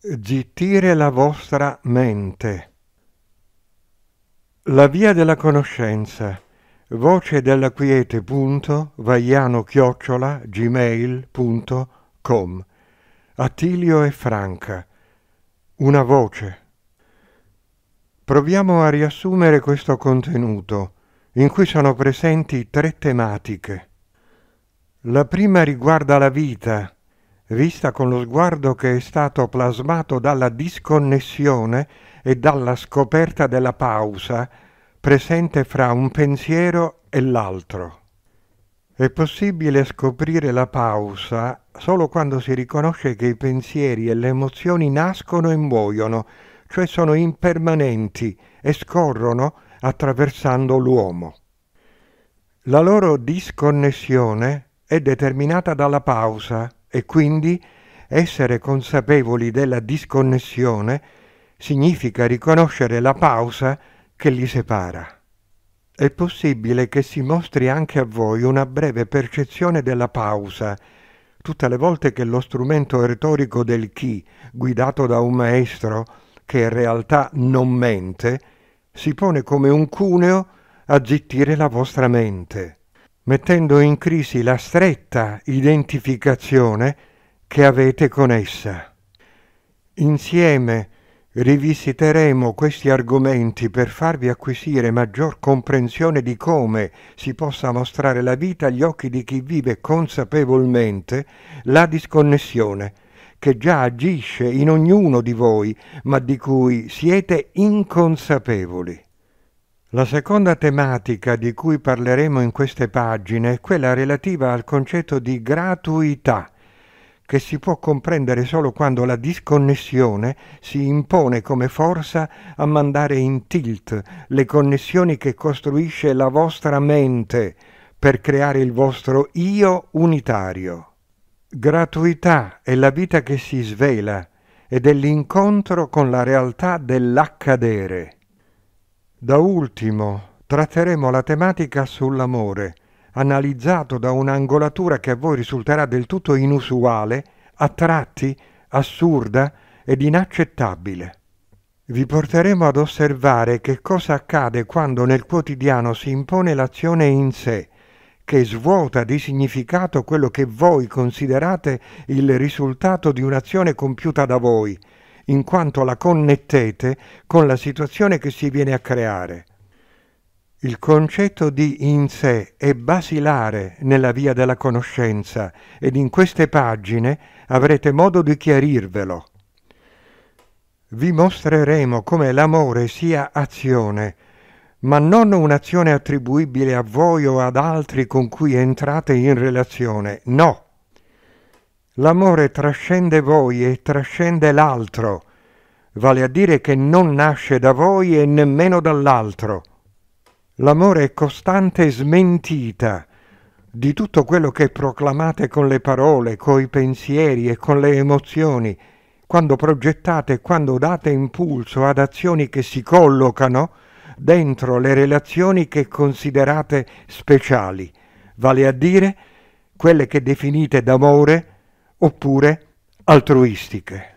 Zittire la vostra mente. La via della conoscenza. Voce della quiete. Vaiano chiocciola gmail.com. Attilio e Franca. Una voce. Proviamo a riassumere questo contenuto, in cui sono presenti tre tematiche. La prima riguarda la vita, vista con lo sguardo che è stato plasmato dalla disconnessione e dalla scoperta della pausa presente fra un pensiero e l'altro. È possibile scoprire la pausa solo quando si riconosce che i pensieri e le emozioni nascono e muoiono, cioè sono impermanenti e scorrono attraversando l'uomo. La loro disconnessione è determinata dalla pausa, e quindi essere consapevoli della disconnessione significa riconoscere la pausa che li separa. È possibile che si mostri anche a voi una breve percezione della pausa, tutte le volte che lo strumento retorico del chi, guidato da un maestro, che in realtà non mente, si pone come un cuneo a zittire la vostra mente mettendo in crisi la stretta identificazione che avete con essa. Insieme rivisiteremo questi argomenti per farvi acquisire maggior comprensione di come si possa mostrare la vita agli occhi di chi vive consapevolmente la disconnessione che già agisce in ognuno di voi, ma di cui siete inconsapevoli. La seconda tematica di cui parleremo in queste pagine è quella relativa al concetto di gratuità, che si può comprendere solo quando la disconnessione si impone come forza a mandare in tilt le connessioni che costruisce la vostra mente per creare il vostro io unitario. Gratuità è la vita che si svela ed è l'incontro con la realtà dell'accadere. Da ultimo tratteremo la tematica sull'amore, analizzato da un'angolatura che a voi risulterà del tutto inusuale, a tratti assurda ed inaccettabile. Vi porteremo ad osservare che cosa accade quando nel quotidiano si impone l'azione in sé, che svuota di significato quello che voi considerate il risultato di un'azione compiuta da voi, in quanto la connettete con la situazione che si viene a creare. Il concetto di in sé è basilare nella via della conoscenza ed in queste pagine avrete modo di chiarirvelo. Vi mostreremo come l'amore sia azione, ma non un'azione attribuibile a voi o ad altri con cui entrate in relazione, no L'amore trascende voi e trascende l'altro, vale a dire che non nasce da voi e nemmeno dall'altro. L'amore è costante e smentita di tutto quello che proclamate con le parole, coi pensieri e con le emozioni, quando progettate e quando date impulso ad azioni che si collocano dentro le relazioni che considerate speciali, vale a dire quelle che definite d'amore, oppure altruistiche.